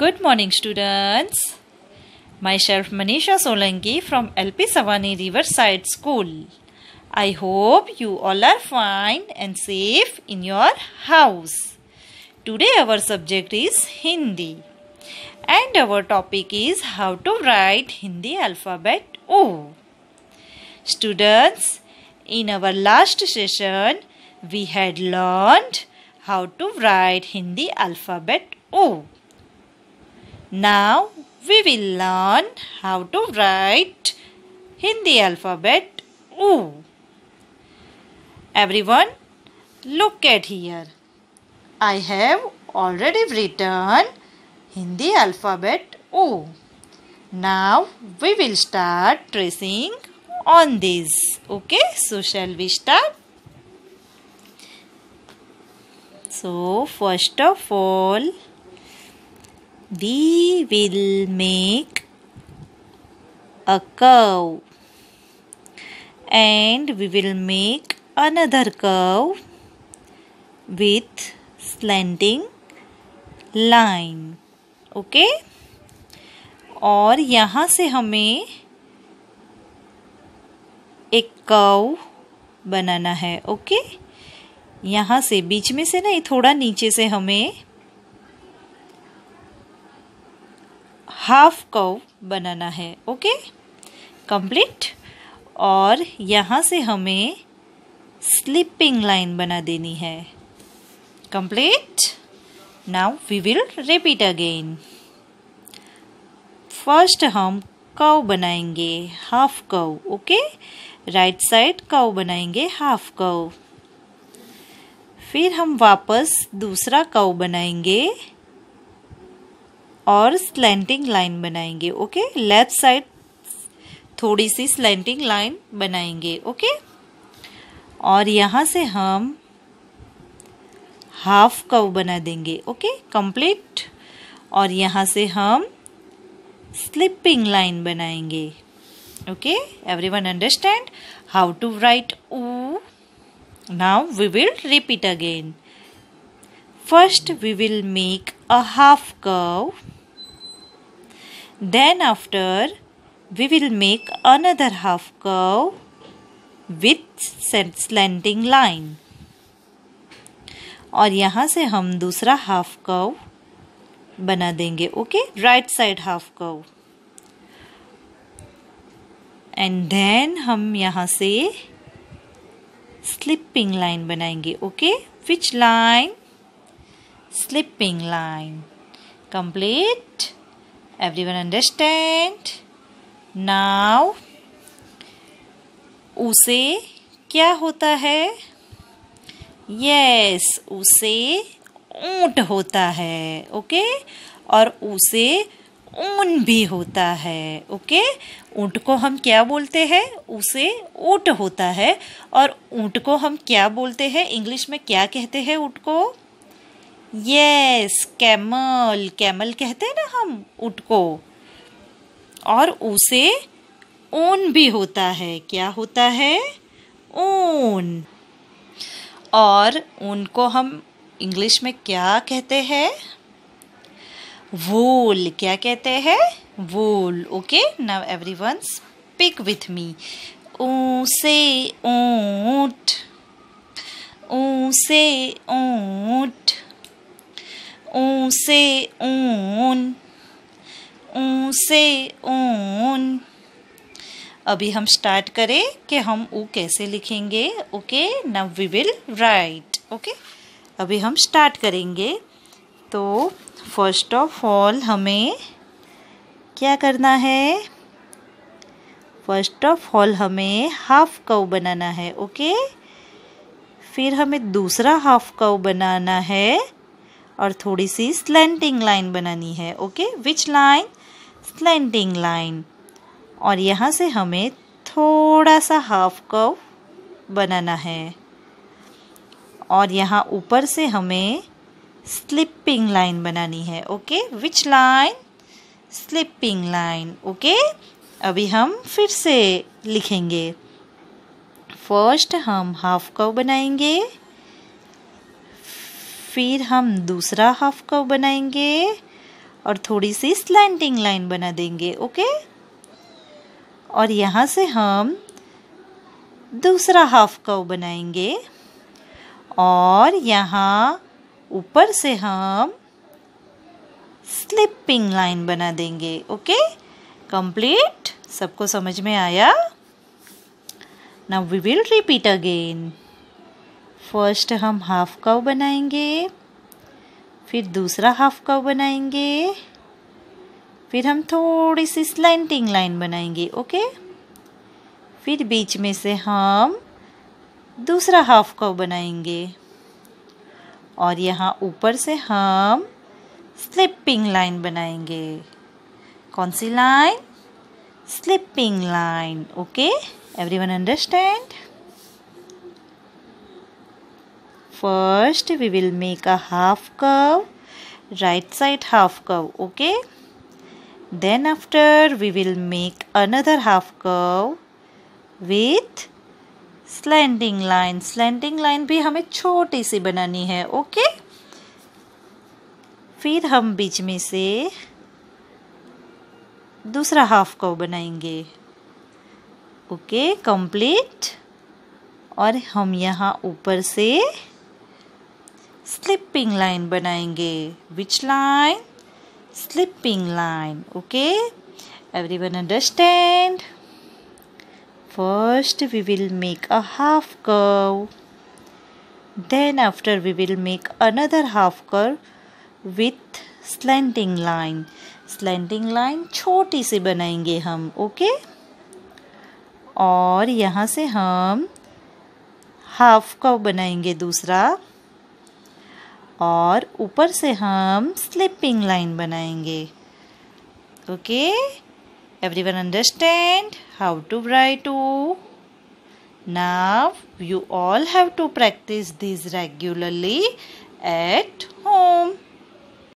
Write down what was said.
Good morning students. Myself Manisha Solangi from LP Savani Riverside School. I hope you all are fine and safe in your house. Today our subject is Hindi and our topic is how to write Hindi alphabet O. Students, in our last session we had learned how to write Hindi alphabet O. Now we will learn how to write Hindi alphabet U. Everyone, look at here. I have already written Hindi alphabet U. Now we will start tracing on this. Okay, so shall we start? So first of all, We will make a curve and we will make another curve with slanting line okay? और यहाँ से हमें एक कव बनाना है okay यहाँ से बीच में से नहीं थोड़ा नीचे से हमें हाफ कव बनाना है ओके कंप्लीट और यहाँ से हमें स्लीपिंग लाइन बना देनी है complete now we will repeat again first हम कव बनाएंगे हाफ कव ओके राइट साइड कव बनाएंगे हाफ कव फिर हम वापस दूसरा कव बनाएंगे और स्लैंटिंग लाइन बनाएंगे ओके लेफ्ट साइड थोड़ी सी स्लैंटिंग लाइन बनाएंगे ओके और यहाँ से हम हाफ कव बना देंगे ओके कंप्लीट और यहाँ से हम स्लिपिंग लाइन बनाएंगे okay everyone understand how to write ऊ now we will repeat again first we will make a half curve Then after we will make another half curve with slanting line. और यहाँ से हम दूसरा half curve बना देंगे okay right side half curve and then हम यहाँ से स्लिपिंग लाइन बनाएंगे okay which line slipping line complete everyone understand now उसे क्या होता है yes, उसे ऊँट होता है okay? और उसे ऊन भी होता है ओके okay? ऊँट को हम क्या बोलते हैं उसे ऊँट होता है और ऊँट को हम क्या बोलते हैं इंग्लिश में क्या कहते हैं ऊँट को यस कैमल कैमल कहते हैं ना हम ऊट को और उसे ऊन भी होता है क्या होता है ऊन और ऊन को हम इंग्लिश में क्या कहते हैं वोल क्या कहते हैं vowel okay now everyone speak with me ऊसे ऊट ऊसे ऊट ऊ से ऊन ऊ से ऊन अभी हम स्टार्ट करें कि हम ऊ कैसे लिखेंगे okay now we will write okay अभी हम स्टार्ट करेंगे तो फर्स्ट ऑफ ऑल हमें क्या करना है फर्स्ट ऑफ ऑल हमें हाफ कव बनाना है ओके फिर हमें दूसरा हाफ कव बनाना है और थोड़ी सी स्लेंटिंग लाइन बनानी है okay which line slanting line और यहाँ से हमें थोड़ा सा हाफ कव बनाना है और यहाँ ऊपर से हमें स्लिपिंग लाइन बनानी है okay which line slipping line okay अभी हम फिर से लिखेंगे फर्स्ट हम हाफ कव बनाएंगे फिर हम दूसरा हाफ कव बनाएंगे और थोड़ी सी स्लैंटिंग लाइन बना देंगे ओके और यहाँ से हम दूसरा हाफ कव बनाएंगे और यहाँ ऊपर से हम स्लिपिंग लाइन बना देंगे ओके कंप्लीट सबको समझ में आया now we will repeat again first हम हाफ कव बनाएंगे फिर दूसरा हाफ कव बनाएंगे फिर हम थोड़ी सी स्लाइंटिंग लाइन बनाएंगे ओके फिर बीच में से हम दूसरा हाफ कव बनाएंगे और यहाँ ऊपर से हम स्लिपिंग लाइन बनाएंगे कौन सी line slipping line okay everyone understand first we will make a half curve right side half curve okay then after we will make another half curve with slanting line slanting line bhi hame choti si banani hai okay फिर हम बीच में से दूसरा half curve बनाएंगे okay complete और हम यहाँ ऊपर से स्लिपिंग लाइन बनाएंगे which line slipping line okay everyone understand first we will make a half curve then after we will make another half curve with slanting line slanting line छोटी सी बनाएंगे हम ओके okay? और यहाँ से हम half curve बनाएंगे दूसरा और ऊपर से हम स्लिपिंग लाइन बनाएंगे okay everyone understand how to write to now you all have to practice this regularly at home